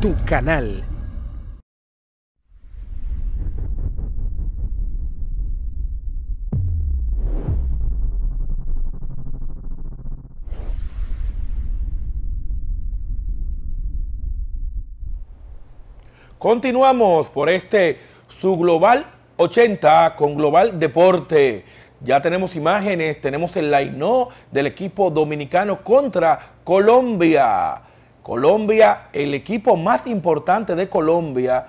tu canal. Continuamos por este su Global 80 con Global Deporte. Ya tenemos imágenes, tenemos el line del equipo dominicano contra Colombia. Colombia, el equipo más importante de Colombia,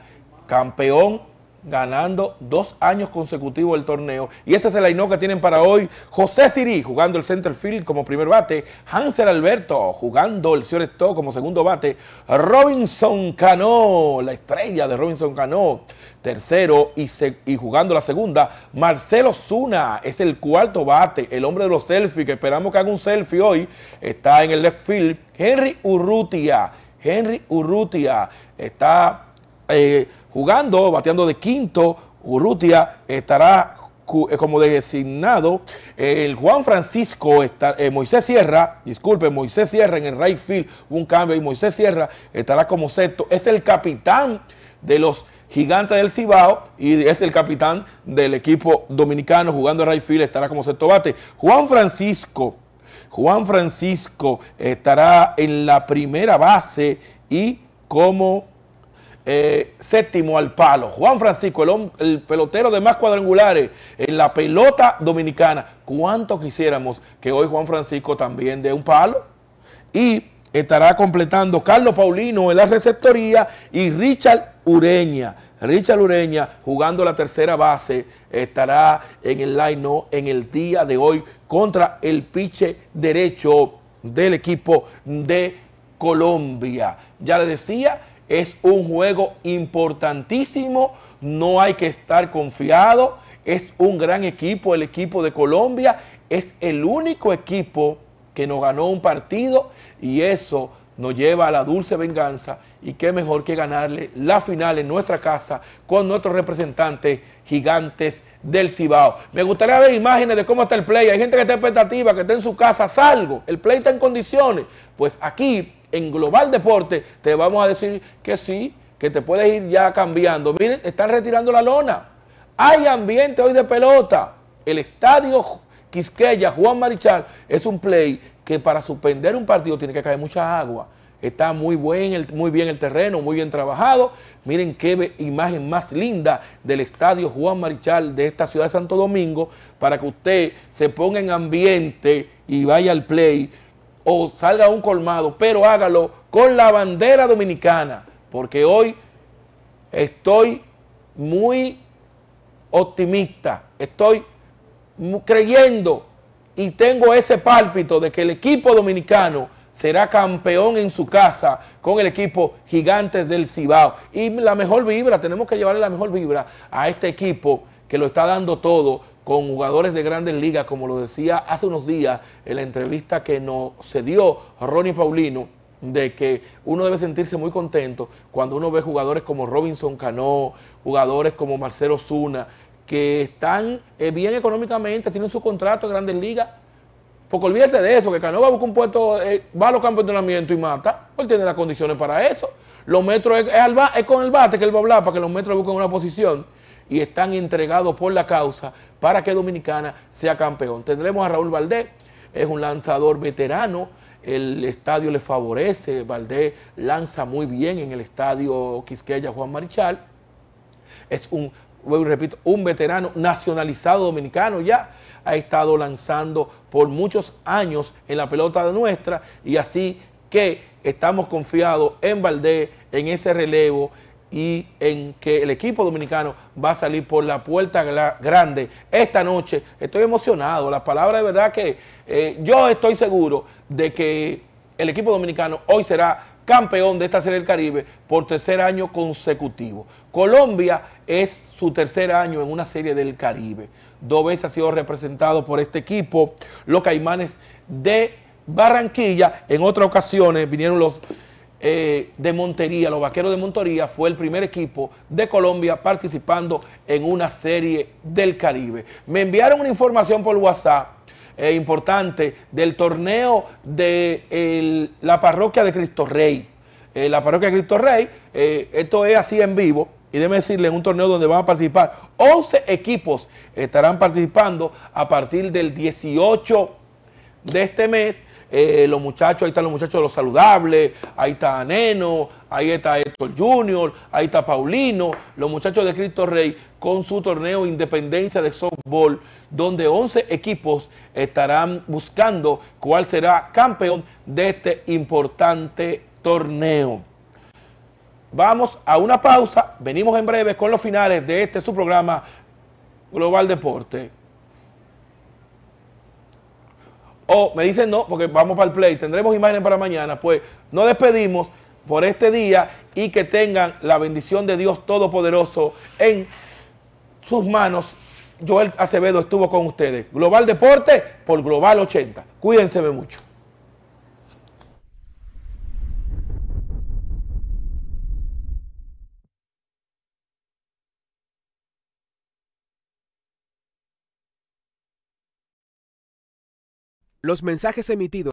campeón ganando dos años consecutivos el torneo. Y ese es el Aino que tienen para hoy. José Siri jugando el center field como primer bate. Hansel Alberto jugando el shortstop como segundo bate. Robinson Cano, la estrella de Robinson Cano, tercero y, y jugando la segunda. Marcelo Zuna es el cuarto bate, el hombre de los selfies, que esperamos que haga un selfie hoy. Está en el left field. Henry Urrutia. Henry Urrutia está eh, jugando, bateando de quinto. Urrutia estará eh, como designado. El Juan Francisco, está, eh, Moisés Sierra, disculpe, Moisés Sierra en el right field, un cambio y Moisés Sierra estará como sexto. Es el capitán de los Gigantes del Cibao y es el capitán del equipo dominicano jugando right field, estará como sexto bate. Juan Francisco, Juan Francisco estará en la primera base y como eh, séptimo al palo. Juan Francisco, el, pelotero de más cuadrangulares en la pelota dominicana. ¿Cuánto quisiéramos que hoy Juan Francisco también dé un palo? Y estará completando Carlos Paulino en la receptoría y Richard Ureña. Richard Ureña jugando la tercera base estará en el line en el día de hoy contra el piche derecho del equipo de Colombia. Ya le decía es un juego importantísimo, no hay que estar confiado. Es un gran equipo, el equipo de Colombia. Es el único equipo que nos ganó un partido y eso nos lleva a la dulce venganza y qué mejor que ganarle la final en nuestra casa con nuestros representantes gigantes del Cibao. Me gustaría ver imágenes de cómo está el play. Hay gente que está expectativa, que está en su casa, salgo, el play está en condiciones. Pues aquí en Global Deporte te vamos a decir que sí, que te puedes ir ya cambiando. Miren, están retirando la lona. Hay ambiente hoy de pelota. El estadio Quisqueya, Juan Marichal, es un play que para suspender un partido tiene que caer mucha agua. Está muy, muy bien el terreno, muy bien trabajado. Miren qué imagen más linda del estadio Juan Marichal de esta ciudad de Santo Domingo para que usted se ponga en ambiente y vaya al play o salga un colmado, pero hágalo con la bandera dominicana, porque hoy estoy muy optimista, estoy creyendo y tengo ese pálpito de que el equipo dominicano será campeón en su casa con el equipo Gigantes del Cibao. Y la mejor vibra, tenemos que llevarle la mejor vibra a este equipo que lo está dando todo, con jugadores de grandes ligas, como lo decía hace unos días en la entrevista que nos se dio Ronnie Paulino, de que uno debe sentirse muy contento cuando uno ve jugadores como Robinson Cano, jugadores como Marcelo Zuna, que están eh, bien económicamente, tienen su contrato de grandes ligas. Porque olvídese de eso, que Cano va a buscar un puesto, eh, va a los campos de entrenamiento y mata. Él tiene las condiciones para eso. Los metros es, es con el bate que él va a hablar para que los metros busquen una posición y están entregados por la causa para que Dominicana sea campeón. Tendremos a Raúl Valdés, es un lanzador veterano, el estadio le favorece, Valdés lanza muy bien en el estadio Quisqueya Juan Marichal, es un repito, un veterano nacionalizado dominicano ya, ha estado lanzando por muchos años en la pelota de nuestra y así que estamos confiados en Valdés, en ese relevo y en que el equipo dominicano va a salir por la puerta grande esta noche. Estoy emocionado, la palabra de verdad que eh, yo estoy seguro de que el equipo dominicano hoy será campeón de esta Serie del Caribe por tercer año consecutivo. Colombia es su tercer año en una Serie del Caribe. Dos veces ha sido representado por este equipo, los Caimanes de Barranquilla. En otras ocasiones vinieron los eh, de Montería, los Vaqueros de Montería, fue el primer equipo de Colombia participando en una serie del Caribe. Me enviaron una información por WhatsApp eh, importante del torneo de la parroquia de Cristo Rey. Eh, la parroquia de Cristo Rey, esto es así en vivo, y deben decirle, en un torneo donde van a participar 11 equipos, estarán participando a partir del 18 de este mes eh, los muchachos, ahí están los muchachos de los saludables, ahí está Neno, ahí está Héctor Junior, ahí está Paulino, los muchachos de Cristo Rey con su torneo Independencia de Softball, donde 11 equipos estarán buscando cuál será campeón de este importante torneo. Vamos a una pausa, venimos en breve con los finales de este su programa Global Deporte. o me dicen no, porque vamos para el play, tendremos imágenes para mañana, pues nos despedimos por este día y que tengan la bendición de Dios Todopoderoso en sus manos. Joel Acevedo estuvo con ustedes. Global Deporte por Global 80. Cuídense mucho. Los mensajes emitidos